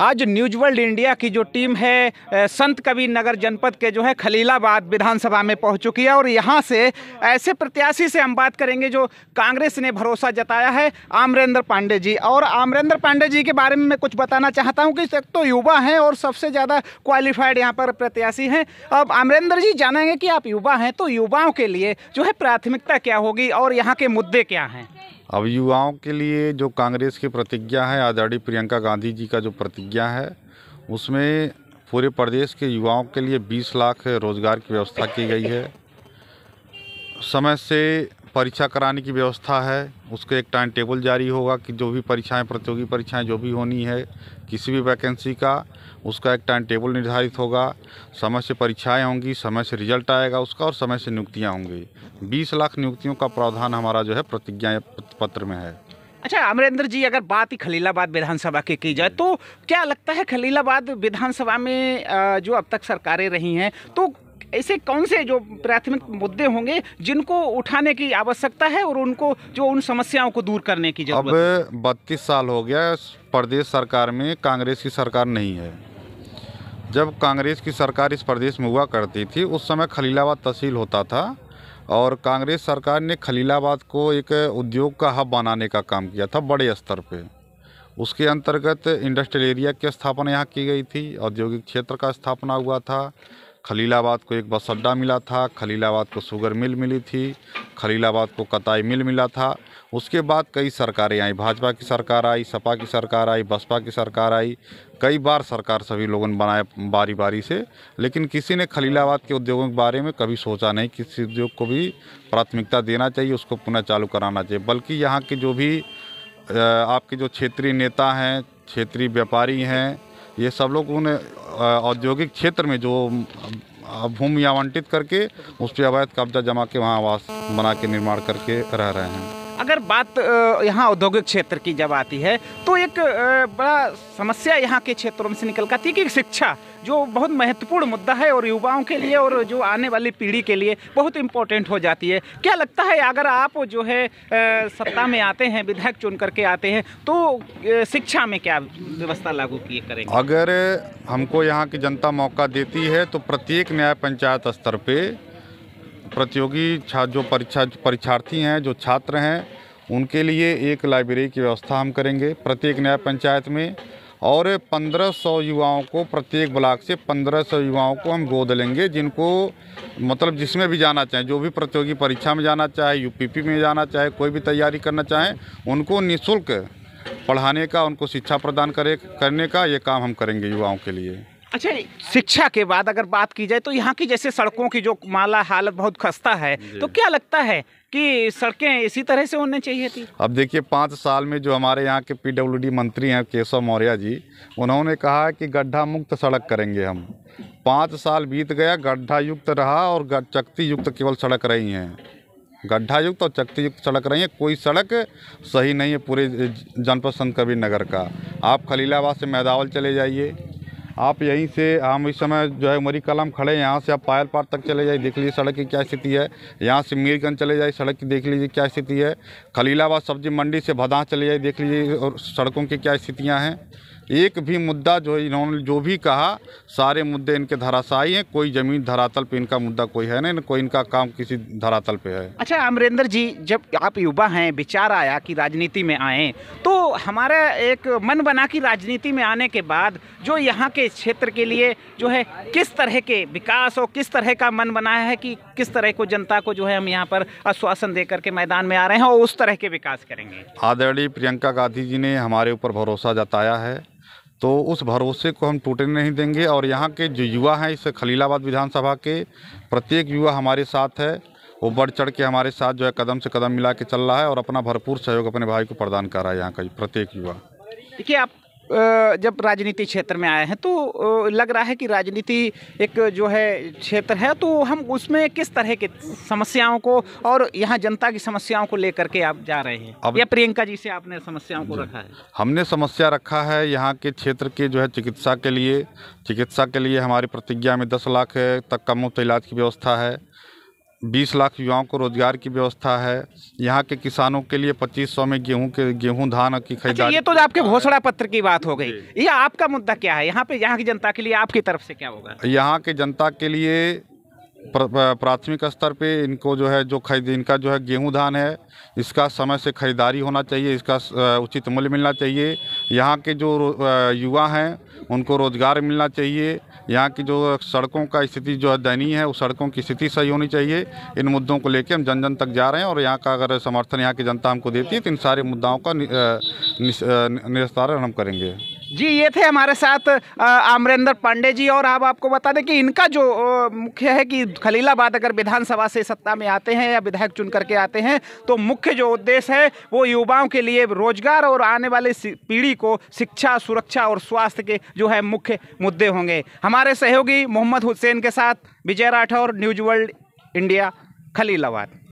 आज news world India की जो टीम है संत कबीर नगर जनपद के जो है खलीलाबाद विधानसभा में पहुंच चुकी है और यहाँ से ऐसे प्रत्याशी से हम बात करेंगे जो कांग्रेस ने भरोसा जताया है आमरेंद्र पांडे जी और आमरेंद्र पांडे जी के बारे में मैं कुछ बताना चाहता हूँ कि एक तो युवा हैं और सबसे ज़्यादा क्वालिफाइड यहाँ पर प्रत्याशी हैं अब आमरेंद्र जी जानेंगे कि आप युवा हैं तो युवाओं के लिए जो है प्राथमिकता क्या होगी और यहाँ के मुद्दे क्या हैं अब युवाओं के लिए जो कांग्रेस की प्रतिज्ञा है आज़ादी प्रियंका गांधी जी का जो प्रतिज्ञा है उसमें पूरे प्रदेश के युवाओं के लिए 20 लाख रोज़गार की व्यवस्था की गई है समय से परीक्षा कराने की व्यवस्था है उसके एक टाइम टेबल जारी होगा कि जो भी परीक्षाएं प्रतियोगी परीक्षाएं जो भी होनी है किसी भी वैकेंसी का उसका एक टाइम टेबल निर्धारित होगा समय से परीक्षाएं होंगी समय से रिजल्ट आएगा उसका और समय से नियुक्तियां होंगी बीस लाख नियुक्तियों का प्रावधान हमारा जो है प्रतिज्ञा पत्र में है अच्छा अमरेंद्र जी अगर बात ही खलीलाबाद विधानसभा की की जाए तो क्या लगता है खलीलाबाद विधानसभा में जो अब तक सरकारें रही हैं तो ऐसे कौन से जो प्राथमिक मुद्दे होंगे जिनको उठाने की आवश्यकता है और उनको जो उन समस्याओं को दूर करने की जरूरत अब बत्तीस साल हो गया प्रदेश सरकार में कांग्रेस की सरकार नहीं है जब कांग्रेस की सरकार इस प्रदेश में हुआ करती थी उस समय खलीलाबाद तहसील होता था और कांग्रेस सरकार ने खलीलाबाद को एक उद्योग का हब बनाने का काम किया था बड़े स्तर पे उसके अंतर्गत इंडस्ट्रियल एरिया की स्थापना यहाँ की गई थी औद्योगिक क्षेत्र का स्थापना हुआ था खलीलाबाद को एक बस अड्डा मिला था खलीलाबाद को शुगर मिल मिली थी खलीलाबाद को कताई मिल मिला था उसके बाद कई सरकारें आई भाजपा की सरकार आई सपा की सरकार आई बसपा की सरकार आई कई बार सरकार सभी लोगों ने बनाए बारी बारी से लेकिन किसी ने खलीलाबाद के उद्योगों के बारे में कभी सोचा नहीं किसी उद्योग को भी प्राथमिकता देना चाहिए उसको पुनः चालू कराना चाहिए बल्कि यहाँ के जो भी आपके जो क्षेत्रीय नेता हैं क्षेत्रीय व्यापारी हैं ये सब लोग उन्हें औद्योगिक क्षेत्र में जो भूमि आवंटित करके उस पर अवैध कब्जा जमा के वहाँ आवास बना के निर्माण करके रह रहे हैं अगर बात यहाँ औद्योगिक क्षेत्र की जब आती है तो एक बड़ा समस्या यहाँ के क्षेत्रों में से निकल कर आती है कि शिक्षा जो बहुत महत्वपूर्ण मुद्दा है और युवाओं के लिए और जो आने वाली पीढ़ी के लिए बहुत इम्पोर्टेंट हो जाती है क्या लगता है अगर आप जो है सत्ता में आते हैं विधायक चुन करके आते हैं तो शिक्षा में क्या व्यवस्था लागू किए करेंगे अगर हमको यहाँ की जनता मौका देती है तो प्रत्येक न्याय पंचायत स्तर पर प्रतियोगी छात्र जो परीक्षा परीक्षार्थी हैं जो छात्र हैं उनके लिए एक लाइब्रेरी की व्यवस्था हम करेंगे प्रत्येक न्याय पंचायत में और 1500 युवाओं को प्रत्येक ब्लॉक से 1500 युवाओं को हम गोद लेंगे जिनको मतलब जिसमें भी जाना चाहें जो भी प्रतियोगी परीक्षा में जाना चाहे यूपीपी में जाना चाहे कोई भी तैयारी करना चाहें उनको निःशुल्क पढ़ाने का उनको शिक्षा प्रदान करे करने का ये काम हम करेंगे युवाओं के लिए अच्छा शिक्षा के बाद अगर बात की जाए तो यहाँ की जैसे सड़कों की जो माला हालत बहुत खस्ता है तो क्या लगता है कि सड़कें इसी तरह से होने चाहिए थी अब देखिए पाँच साल में जो हमारे यहाँ के पीडब्ल्यूडी मंत्री हैं केशव मौर्य जी उन्होंने कहा कि गड्ढा मुक्त सड़क करेंगे हम पाँच साल बीत गया गड्ढा युक्त रहा और चक्ति युक्त केवल सड़क रही हैं गड्ढा युक्त और चक्ति युक्त सड़क रही है कोई सड़क सही नहीं है पूरे जनपद संत कबीर नगर का आप खलीलाबाद से मैदावल चले जाइए आप यहीं से हम इस समय जो है उमरी कलम खड़े हैं यहाँ से आप पायल पार तक चले जाइए देख लीजिए सड़क की क्या स्थिति है यहाँ से मीरगंज चले जाइए सड़क की देख लीजिए क्या स्थिति है खलीलाबाद सब्जी मंडी से भदाह चले जाइए देख लीजिए और सड़कों की क्या स्थितियाँ हैं एक भी मुद्दा जो इन्होंने जो भी कहा सारे मुद्दे इनके धराशायी हैं कोई ज़मीन धरातल पे इनका मुद्दा कोई है नहीं कोई इनका काम किसी धरातल पे है अच्छा अमरेंद्र जी जब आप युवा हैं विचार आया कि राजनीति में आएँ तो हमारा एक मन बना कि राजनीति में आने के बाद जो यहाँ के क्षेत्र के लिए जो है किस तरह के विकास और किस तरह का मन बनाया है कि किस तरह को जनता को जो है हम यहाँ पर आश्वासन दे करके मैदान में आ रहे हैं और उस तरह के विकास करेंगे आदरणीय प्रियंका गांधी जी ने हमारे ऊपर भरोसा जताया है तो उस भरोसे को हम टूटने नहीं देंगे और यहाँ के जो युवा हैं इस खलीलाबाद विधानसभा के प्रत्येक युवा हमारे साथ है वो बढ़ चढ़ के हमारे साथ जो है कदम से कदम मिला के चल रहा है और अपना भरपूर सहयोग अपने भाई को प्रदान कर रहा है यहाँ का प्रत्येक युवा देखिए आप जब राजनीति क्षेत्र में आए हैं तो लग रहा है कि राजनीति एक जो है क्षेत्र है तो हम उसमें किस तरह की समस्याओं को और यहाँ जनता की समस्याओं को लेकर के आप जा रहे हैं अब या प्रियंका जी से आपने समस्याओं को रखा है हमने समस्या रखा है यहाँ के क्षेत्र के जो है चिकित्सा के लिए चिकित्सा के लिए हमारी प्रतिज्ञा में दस लाख तक का मुफ्त इलाज की व्यवस्था है बीस लाख युवाओं को रोजगार की व्यवस्था है यहाँ के किसानों के लिए पच्चीस सौ में गेहूं के गेहूं धान की अच्छा, खरीदारी अच्छा ये तो आपके हाँ। घोषणा पत्र की बात हो गई ये आपका मुद्दा क्या है यहाँ पे यहाँ की जनता के लिए आपकी तरफ से क्या होगा यहाँ के जनता के लिए प्राथमिक स्तर पे इनको जो है जो खरीद इनका जो है गेहूं धान है इसका समय से खरीदारी होना चाहिए इसका उचित मूल्य मिलना चाहिए यहाँ के जो युवा हैं उनको रोज़गार मिलना चाहिए यहाँ की जो सड़कों का स्थिति जो है दयनीय है उस सड़कों की स्थिति सही होनी चाहिए इन मुद्दों को लेकर हम जन जन तक जा रहे हैं और यहाँ का अगर समर्थन यहाँ की जनता हमको देती है तो इन सारे मुद्दाओं का निस्तारण हम करेंगे जी ये थे हमारे साथ आमरेंद्र पांडे जी और आप आपको बता दें कि इनका जो मुख्य है कि खलीलाबाद अगर विधानसभा से सत्ता में आते हैं या विधायक चुन करके आते हैं तो मुख्य जो उद्देश्य है वो युवाओं के लिए रोजगार और आने वाले पीढ़ी को शिक्षा सुरक्षा और स्वास्थ्य के जो है मुख्य मुद्दे होंगे हमारे सहयोगी मोहम्मद हुसैन के साथ Vijay Rathore news world India Khalilabad